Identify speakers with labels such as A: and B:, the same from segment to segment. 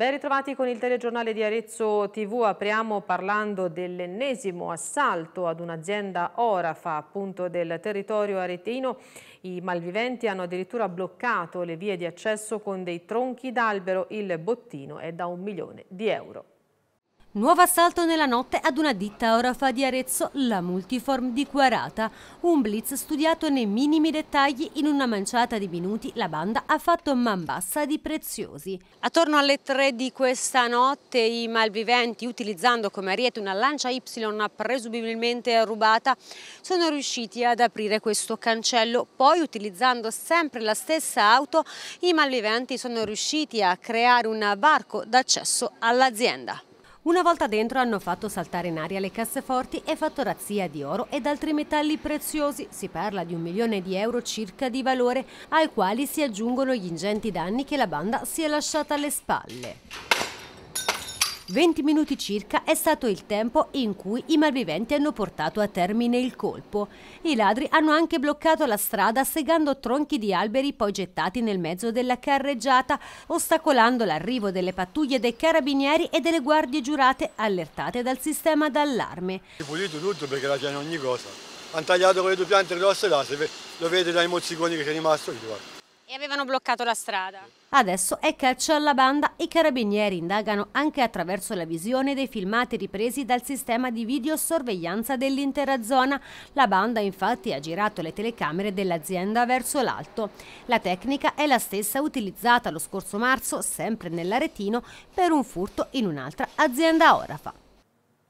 A: Ben ritrovati con il telegiornale di Arezzo TV, apriamo parlando dell'ennesimo assalto ad un'azienda Orafa, appunto del territorio aretino. I malviventi hanno addirittura bloccato le vie di accesso con dei tronchi d'albero, il bottino è da un milione di euro.
B: Nuovo assalto nella notte ad una ditta orafa di Arezzo, la Multiform di Quarata. Un blitz studiato nei minimi dettagli, in una manciata di minuti la banda ha fatto man bassa di preziosi. Attorno alle 3 di questa notte i malviventi, utilizzando come ariete una lancia Y presumibilmente rubata, sono riusciti ad aprire questo cancello. Poi, utilizzando sempre la stessa auto, i malviventi sono riusciti a creare un varco d'accesso all'azienda. Una volta dentro hanno fatto saltare in aria le casseforti e fatto razzia di oro ed altri metalli preziosi, si parla di un milione di euro circa di valore, ai quali si aggiungono gli ingenti danni che la banda si è lasciata alle spalle. 20 minuti circa è stato il tempo in cui i malviventi hanno portato a termine il colpo. I ladri hanno anche bloccato la strada segando tronchi di alberi poi gettati nel mezzo della carreggiata, ostacolando l'arrivo delle pattuglie dei carabinieri e delle guardie giurate allertate dal sistema d'allarme.
C: È pulito tutto perché la piano ogni cosa. Hanno tagliato quelle due piante grosse là, lo vedete dai mozziconi che c'è rimasto lì. Guarda.
B: E avevano bloccato la strada. Adesso è caccia alla banda. I carabinieri indagano anche attraverso la visione dei filmati ripresi dal sistema di videosorveglianza dell'intera zona. La banda infatti ha girato le telecamere dell'azienda verso l'alto. La tecnica è la stessa utilizzata lo scorso marzo, sempre nell'Aretino, per un furto
A: in un'altra azienda orafa.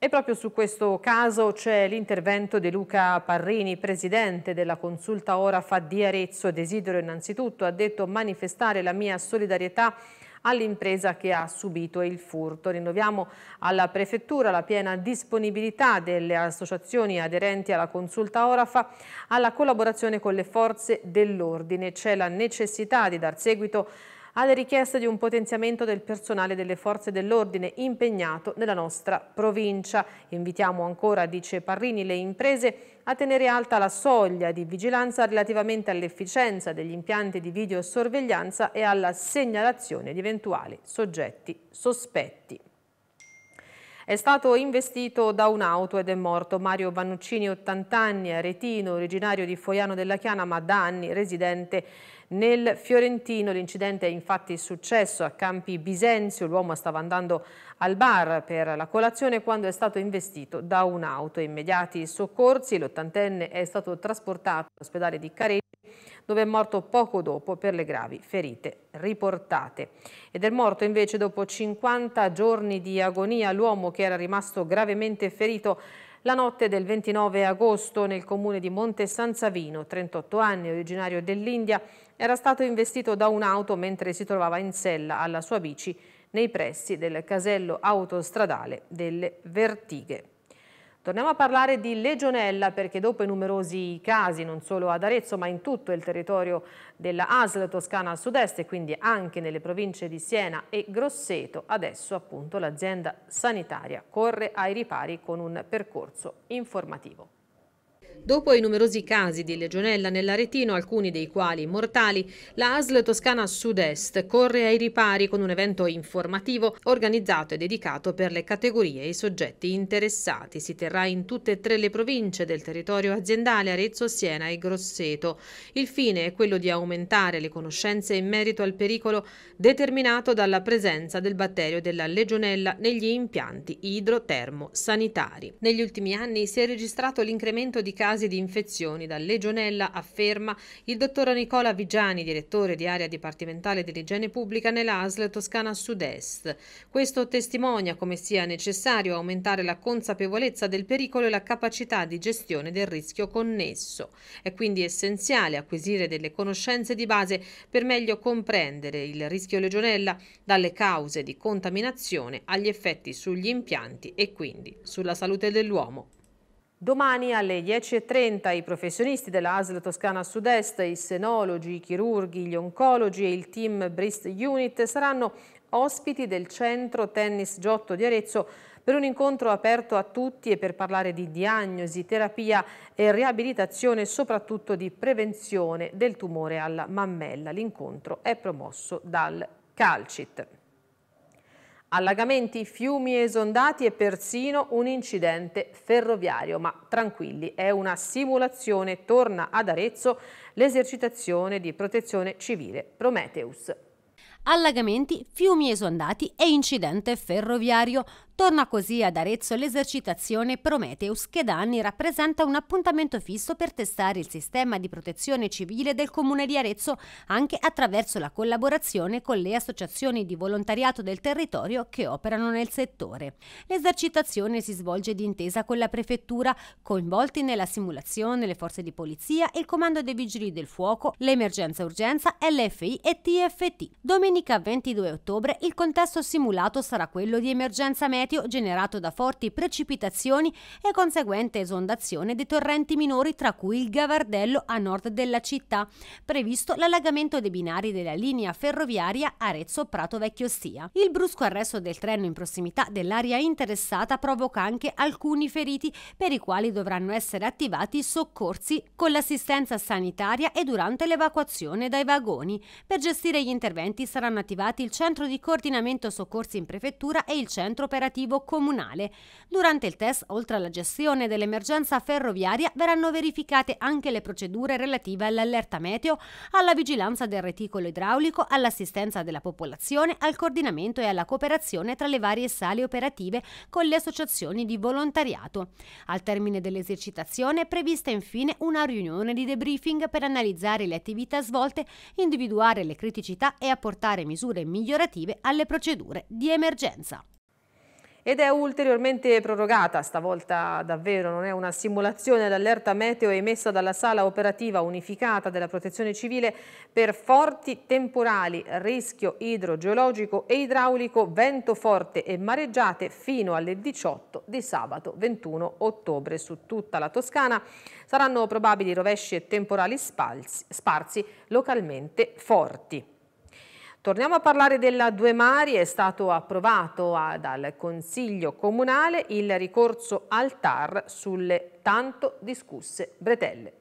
A: E proprio su questo caso c'è l'intervento di Luca Parrini, presidente della consulta Orafa di Arezzo. Desidero innanzitutto, ha detto, manifestare la mia solidarietà all'impresa che ha subito il furto. Rinnoviamo alla Prefettura la piena disponibilità delle associazioni aderenti alla consulta Orafa alla collaborazione con le forze dell'ordine. C'è la necessità di dar seguito alle richieste di un potenziamento del personale delle forze dell'ordine impegnato nella nostra provincia. Invitiamo ancora, dice Parrini, le imprese a tenere alta la soglia di vigilanza relativamente all'efficienza degli impianti di videosorveglianza e alla segnalazione di eventuali soggetti sospetti. È stato investito da un'auto ed è morto Mario Vannuccini, 80 anni, aretino, originario di Foiano della Chiana, ma da anni residente nel Fiorentino l'incidente è infatti successo a Campi Bisenzio, l'uomo stava andando al bar per la colazione quando è stato investito da un'auto. Immediati soccorsi, l'ottantenne è stato trasportato all'ospedale di Careggi dove è morto poco dopo per le gravi ferite riportate. Ed è morto invece dopo 50 giorni di agonia l'uomo che era rimasto gravemente ferito la notte del 29 agosto nel comune di Monte San Savino, 38 anni, originario dell'India, era stato investito da un'auto mentre si trovava in sella alla sua bici nei pressi del casello autostradale delle Vertighe. Torniamo a parlare di legionella perché dopo i numerosi casi non solo ad Arezzo ma in tutto il territorio della ASL Toscana a sud-est e quindi anche nelle province di Siena e Grosseto, adesso appunto l'azienda sanitaria corre ai ripari con un percorso informativo. Dopo i numerosi casi di legionella nell'Aretino, alcuni dei quali mortali, la ASL Toscana Sud-Est corre ai ripari con un evento informativo organizzato e dedicato per le categorie e i soggetti interessati. Si terrà in tutte e tre le province del territorio aziendale Arezzo, Siena e Grosseto. Il fine è quello di aumentare le conoscenze in merito al pericolo determinato dalla presenza del batterio della legionella negli impianti idrotermosanitari. Negli ultimi anni si è registrato l'incremento di casi casi di infezioni da legionella, afferma il dottor Nicola Vigiani, direttore di area dipartimentale dell'igiene pubblica nell'ASL Toscana Sud-Est. Questo testimonia come sia necessario aumentare la consapevolezza del pericolo e la capacità di gestione del rischio connesso. È quindi essenziale acquisire delle conoscenze di base per meglio comprendere il rischio legionella dalle cause di contaminazione agli effetti sugli impianti e quindi sulla salute dell'uomo. Domani alle 10.30 i professionisti dell'ASL Toscana Sud-Est, i senologi, i chirurghi, gli oncologi e il team Brist Unit saranno ospiti del centro tennis Giotto di Arezzo per un incontro aperto a tutti e per parlare di diagnosi, terapia e riabilitazione, soprattutto di prevenzione del tumore alla mammella. L'incontro è promosso dal Calcit allagamenti, fiumi esondati e persino un incidente ferroviario. Ma tranquilli, è una simulazione, torna ad Arezzo l'esercitazione di protezione civile Prometheus
B: allagamenti, fiumi esondati e incidente ferroviario. Torna così ad Arezzo l'esercitazione Prometheus che da anni rappresenta un appuntamento fisso per testare il sistema di protezione civile del Comune di Arezzo anche attraverso la collaborazione con le associazioni di volontariato del territorio che operano nel settore. L'esercitazione si svolge d'intesa con la Prefettura, coinvolti nella simulazione le forze di polizia, il Comando dei Vigili del Fuoco, l'Emergenza Urgenza, LFI e TFT. Domenica 22 ottobre il contesto simulato sarà quello di emergenza metrica meteo generato da forti precipitazioni e conseguente esondazione dei torrenti minori tra cui il Gavardello a nord della città, previsto l'allagamento dei binari della linea ferroviaria Arezzo-Prato Vecchio-Stia. Il brusco arresto del treno in prossimità dell'area interessata provoca anche alcuni feriti per i quali dovranno essere attivati soccorsi con l'assistenza sanitaria e durante l'evacuazione dai vagoni. Per gestire gli interventi saranno attivati il centro di coordinamento soccorsi in prefettura e il centro operativo amministrativo comunale. Durante il test, oltre alla gestione dell'emergenza ferroviaria, verranno verificate anche le procedure relative all'allerta meteo, alla vigilanza del reticolo idraulico, all'assistenza della popolazione, al coordinamento e alla cooperazione tra le varie sale operative con le associazioni di volontariato. Al termine dell'esercitazione è prevista infine una riunione di debriefing per analizzare le attività svolte, individuare le criticità e apportare misure migliorative alle procedure di emergenza
A: ed è ulteriormente prorogata, stavolta davvero non è una simulazione, l'allerta meteo emessa dalla sala operativa unificata della protezione civile per forti temporali, rischio idrogeologico e idraulico, vento forte e mareggiate fino alle 18 di sabato 21 ottobre su tutta la Toscana. Saranno probabili rovesci e temporali spalzi, sparsi localmente forti. Torniamo a parlare della Due Mari, è stato approvato ah, dal Consiglio Comunale il ricorso al TAR sulle tanto discusse bretelle.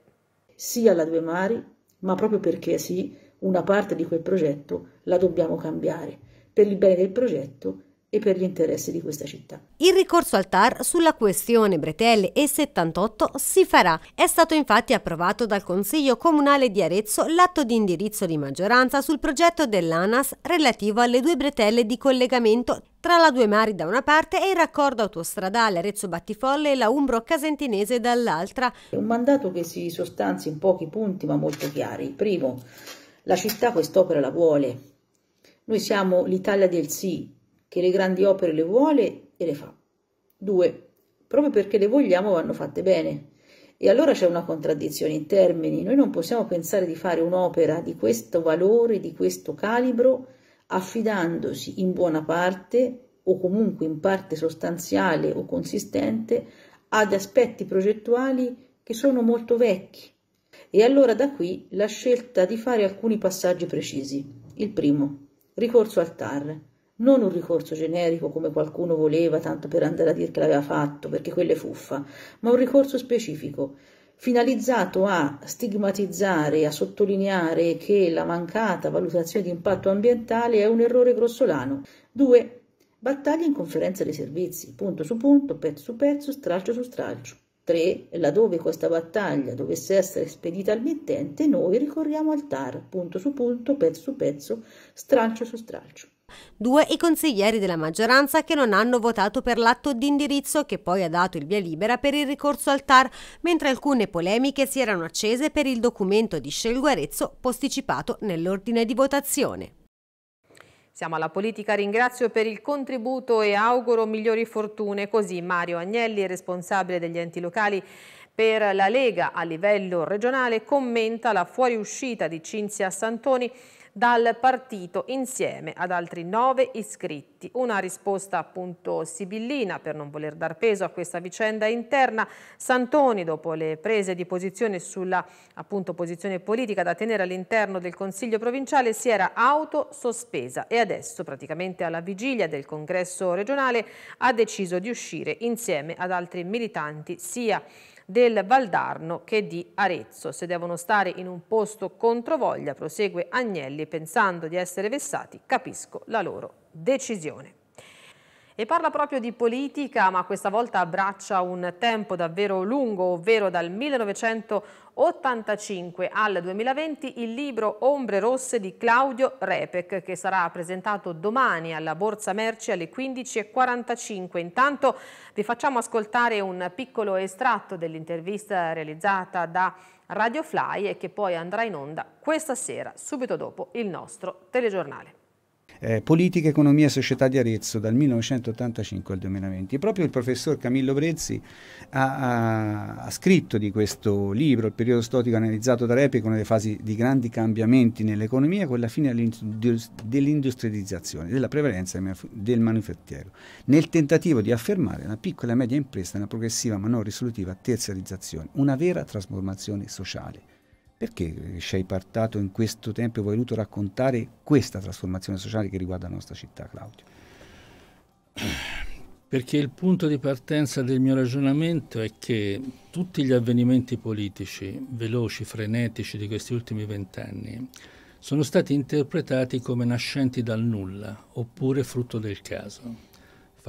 D: Sì alla Due Mari, ma proprio perché sì, una parte di quel progetto la dobbiamo cambiare, per il bene del progetto e per gli interessi di questa città.
B: Il ricorso al TAR sulla questione Bretelle e 78 si farà. È stato infatti approvato dal Consiglio Comunale di Arezzo l'atto di indirizzo di maggioranza sul progetto dell'ANAS relativo alle due bretelle di collegamento tra la Due Mari da una parte e il raccordo autostradale Arezzo-Battifolle e la Umbro-Casentinese dall'altra.
D: È un mandato che si sostanzi in pochi punti ma molto chiari. Primo, la città quest'opera la vuole. Noi siamo l'Italia del sì, che le grandi opere le vuole e le fa. Due, proprio perché le vogliamo vanno fatte bene. E allora c'è una contraddizione in termini. Noi non possiamo pensare di fare un'opera di questo valore, di questo calibro, affidandosi in buona parte o comunque in parte sostanziale o consistente ad aspetti progettuali che sono molto vecchi. E allora da qui la scelta di fare alcuni passaggi precisi. Il primo, ricorso al TAR non un ricorso generico come qualcuno voleva tanto per andare a dire che l'aveva fatto, perché quello è fuffa, ma un ricorso specifico, finalizzato a stigmatizzare, a sottolineare che la mancata valutazione di impatto ambientale è un errore grossolano. 2. Battaglia in conferenza dei servizi, punto su punto, pezzo su pezzo, stralcio su stralcio. 3. Laddove questa battaglia dovesse essere spedita al mittente, noi ricorriamo al TAR, punto su punto, pezzo su pezzo, stralcio su stralcio.
B: Due i consiglieri della maggioranza che non hanno votato per l'atto di indirizzo che poi ha dato il via libera per il ricorso al TAR, mentre alcune polemiche si erano accese per il documento di Scelguarezzo posticipato nell'ordine di votazione.
A: Siamo alla politica, ringrazio per il contributo e auguro migliori fortune. Così Mario Agnelli, responsabile degli enti locali per la Lega a livello regionale, commenta la fuoriuscita di Cinzia Santoni dal partito insieme ad altri nove iscritti. Una risposta appunto sibillina per non voler dar peso a questa vicenda interna. Santoni, dopo le prese di posizione sulla appunto, posizione politica da tenere all'interno del Consiglio provinciale, si era autosospesa e adesso praticamente alla vigilia del congresso regionale ha deciso di uscire insieme ad altri militanti sia del Valdarno che di Arezzo. Se devono stare in un posto controvoglia, prosegue Agnelli, pensando di essere vessati, capisco la loro decisione e parla proprio di politica, ma questa volta abbraccia un tempo davvero lungo, ovvero dal 1985 al 2020 il libro Ombre Rosse di Claudio Repec che sarà presentato domani alla Borsa Merci alle 15.45. Intanto vi facciamo ascoltare un piccolo estratto dell'intervista realizzata da Radio Fly e che poi andrà in onda questa sera, subito dopo il nostro telegiornale
D: eh, Politica, Economia e Società di Arezzo dal 1985 al 2020. Proprio il professor Camillo Brezzi ha, ha, ha scritto di questo libro, il periodo storico analizzato da Repico, una delle fasi di grandi cambiamenti nell'economia, con la fine dell'industrializzazione, della prevalenza del manufattiero, nel tentativo di affermare la piccola e media impresa una progressiva ma non risolutiva terziarizzazione, una vera trasformazione sociale. Perché ci hai partato in questo tempo e ha voluto
C: raccontare questa trasformazione sociale che riguarda la nostra città, Claudio? Perché il punto di partenza del mio ragionamento è che tutti gli avvenimenti politici veloci, frenetici di questi ultimi vent'anni sono stati interpretati come nascenti dal nulla oppure frutto del caso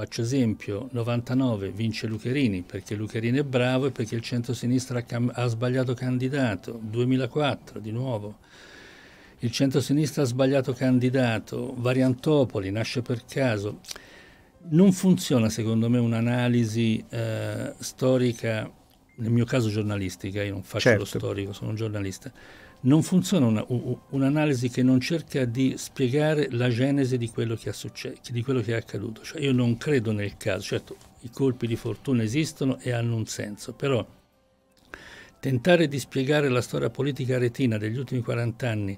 C: faccio esempio, 99 vince Lucherini perché Lucherini è bravo e perché il centrosinistra ha, ha sbagliato candidato, 2004 di nuovo, il centro-sinistra ha sbagliato candidato, Variantopoli nasce per caso. Non funziona secondo me un'analisi eh, storica, nel mio caso giornalistica, io non faccio certo. lo storico, sono un giornalista non funziona una, un'analisi che non cerca di spiegare la genesi di quello che, succe- di quello che è accaduto. Cioè io non credo nel caso, certo i colpi di fortuna esistono e hanno un senso, però tentare di spiegare la storia politica retina degli ultimi 40 anni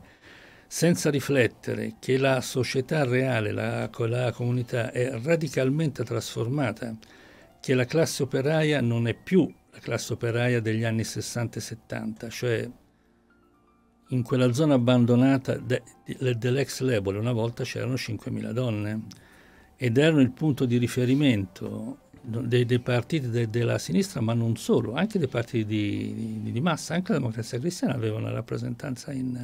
C: senza riflettere che la società reale, la, la comunità è radicalmente trasformata, che la classe operaia non è più la classe operaia degli anni 60 e 70, cioè in quella zona abbandonata de, de, dell'ex Lebole una volta c'erano 5.000 donne ed erano il punto di riferimento dei, dei partiti de, della sinistra, ma non solo, anche dei partiti di, di, di massa, anche la democrazia cristiana aveva una rappresentanza in,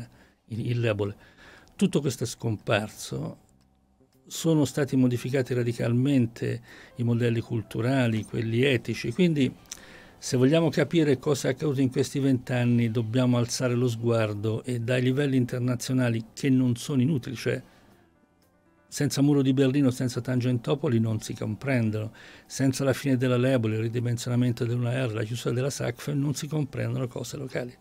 C: in, in Lebole. Tutto questo è scomparso sono stati modificati radicalmente i modelli culturali, quelli etici, quindi se vogliamo capire cosa è accaduto in questi vent'anni dobbiamo alzare lo sguardo e dai livelli internazionali che non sono inutili, cioè senza muro di Berlino, senza Tangentopoli non si comprendono, senza la fine della Lebole, il ridimensionamento dell'UNR, la chiusura della SACF non si comprendono cose locali.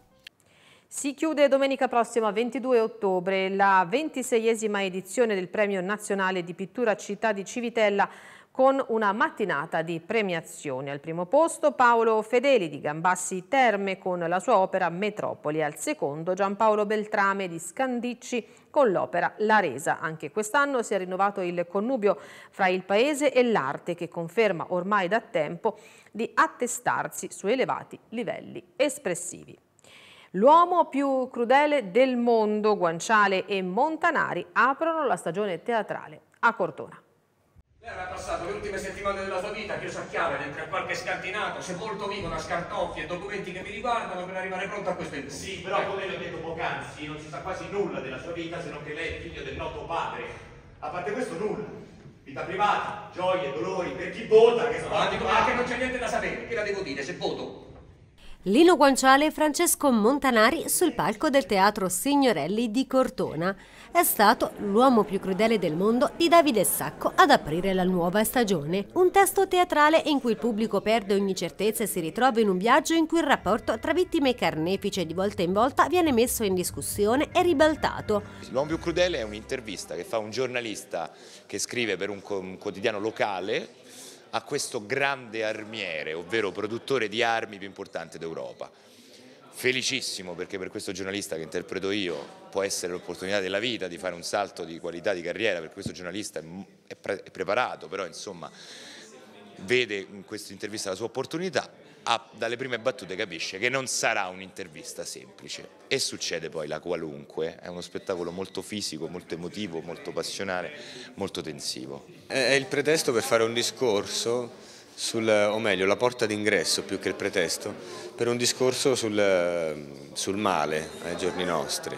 A: Si chiude domenica prossima 22 ottobre la ventiseiesima edizione del Premio Nazionale di Pittura Città di Civitella con una mattinata di premiazioni. Al primo posto Paolo Fedeli di Gambassi Terme con la sua opera Metropoli, al secondo Giampaolo Beltrame di Scandicci con l'opera La Resa. Anche quest'anno si è rinnovato il connubio fra il paese e l'arte che conferma ormai da tempo di attestarsi su elevati livelli espressivi. L'uomo più crudele del mondo, Guanciale e Montanari aprono la stagione teatrale a Cortona.
C: Era passato le ultime settimane della sua vita chiuso a chiave dentro a qualche scantinato, sepolto vivo da scartoffie e documenti che mi riguardano per arrivare pronto a questo incontro. Sì, però come vi ho detto poc'anzi, non si sa quasi nulla della sua vita se non che lei è figlio del noto padre. A parte questo nulla. Vita privata, gioie, dolori, per chi vota, che sono... Ma che non c'è niente da sapere, che la devo dire, se voto
B: Lino Guanciale e Francesco Montanari sul palco del Teatro Signorelli di Cortona. È stato L'uomo più crudele del mondo di Davide Sacco ad aprire la nuova stagione. Un testo teatrale in cui il pubblico perde ogni certezza e si ritrova in un viaggio in cui il rapporto tra vittime e carnefice di volta in volta viene messo in discussione e ribaltato.
C: L'uomo più crudele è un'intervista che fa un giornalista che scrive per un quotidiano locale a questo grande armiere, ovvero produttore di armi più importante d'Europa. Felicissimo perché per questo giornalista che interpreto io può essere l'opportunità della vita di fare un salto di qualità di carriera, perché questo giornalista è, pre è preparato, però insomma vede in questa intervista la sua opportunità ha, dalle prime battute capisce che non sarà un'intervista semplice e succede poi la qualunque, è uno spettacolo molto fisico, molto emotivo, molto passionale, molto tensivo. È il pretesto per fare un discorso sul, o meglio la porta d'ingresso più che il pretesto, per un
B: discorso sul, sul male ai giorni nostri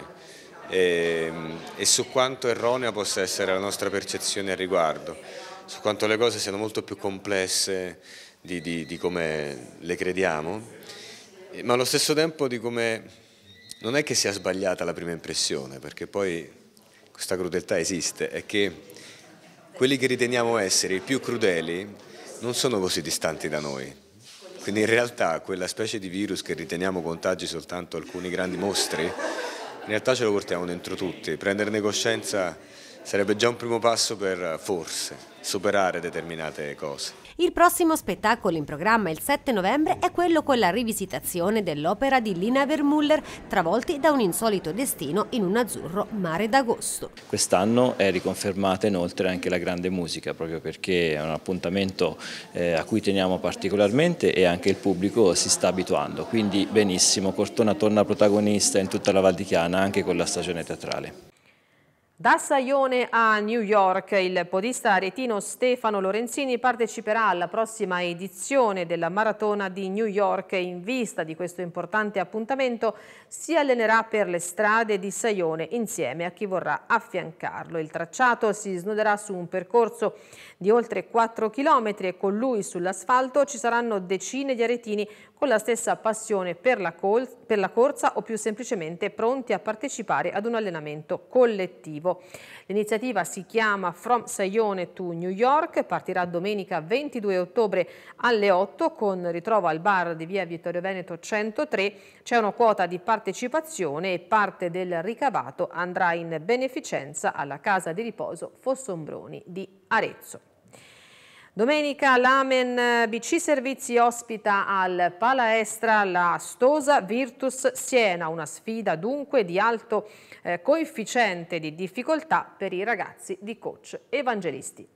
B: e, ehm,
D: e, su quanto erronea possa essere la nostra percezione al riguardo, su quanto le cose siano molto più complesse di, di, di come le crediamo, ma allo stesso tempo di come non è che sia sbagliata la prima impressione, perché poi questa crudeltà esiste, è che quelli che riteniamo essere i più crudeli non sono così distanti da noi. Quindi in realtà quella specie di virus che riteniamo contagi soltanto alcuni grandi mostri, in realtà ce lo portiamo dentro tutti. Prenderne coscienza sarebbe già un primo passo per forse superare determinate cose.
B: Il prossimo spettacolo in programma il 7 novembre è quello con la rivisitazione dell'opera di Lina Vermuller, travolti da un insolito destino in un azzurro mare
C: d'agosto. Quest'anno è riconfermata inoltre anche la grande musica, proprio perché è un appuntamento eh, a cui teniamo particolarmente e anche il pubblico si sta abituando, quindi benissimo, Cortona torna protagonista in tutta la Valdichiana anche con la stagione teatrale.
A: Da Saione a New York il podista aretino Stefano Lorenzini parteciperà alla prossima edizione della Maratona di New York in vista di questo importante appuntamento si allenerà per le strade di Saione insieme a chi vorrà affiancarlo. Il tracciato si snoderà su un percorso di oltre 4 km e con lui sull'asfalto ci saranno decine di aretini con la stessa passione per la, per la corsa o più semplicemente pronti a partecipare ad un allenamento collettivo. Luxemburgo. L'iniziativa si chiama From Sayone to New York, partirà domenica 22 ottobre alle 8 con ritrovo al bar di via Vittorio Veneto 103. C'è una quota di partecipazione e parte del ricavato andrà in beneficenza alla casa di riposo Fossombroni di Arezzo. Domenica l'Amen eh, BC Servizi ospita al Palaestra la Stosa Virtus Siena, una sfida dunque di alto eh, coefficiente di difficoltà per i ragazzi di coach evangelisti.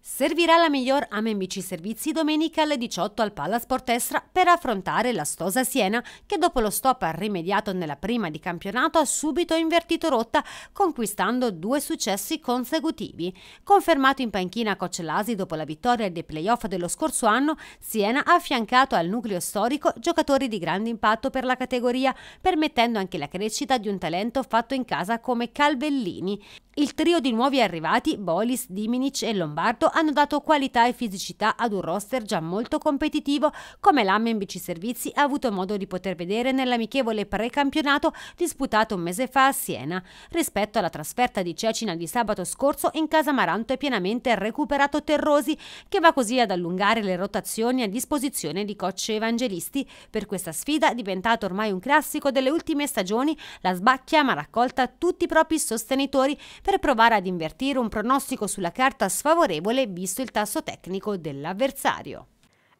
A: Servirà la
B: miglior AMMC Servizi domenica alle 18 al Palla Sportestra per affrontare la Stosa Siena che dopo lo stop rimediato nella prima di campionato ha subito invertito rotta conquistando due successi consecutivi. Confermato in panchina Coccellasi dopo la vittoria dei playoff dello scorso anno, Siena ha affiancato al nucleo storico giocatori di grande impatto per la categoria, permettendo anche la crescita di un talento fatto in casa come Calvellini. Il trio di nuovi arrivati, Bolis, Diminic e Lombardo, hanno dato qualità e fisicità ad un roster già molto competitivo come l'AMA BC Servizi ha avuto modo di poter vedere nell'amichevole precampionato disputato un mese fa a Siena. Rispetto alla trasferta di Cecina di sabato scorso in casa Maranto è pienamente recuperato Terrosi che va così ad allungare le rotazioni a disposizione di coach evangelisti. Per questa sfida, diventato ormai un classico delle ultime stagioni, la sbacchia ma raccolta tutti i propri sostenitori per provare ad invertire un pronostico sulla carta sfavorevole favorevole visto il tasso
A: tecnico dell'avversario.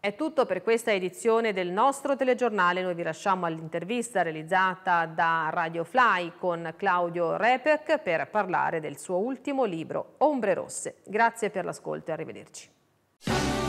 A: È tutto per questa edizione del nostro telegiornale. Noi vi lasciamo all'intervista realizzata da Radio Fly con Claudio Repec per parlare del suo ultimo libro, Ombre Rosse. Grazie per l'ascolto e arrivederci.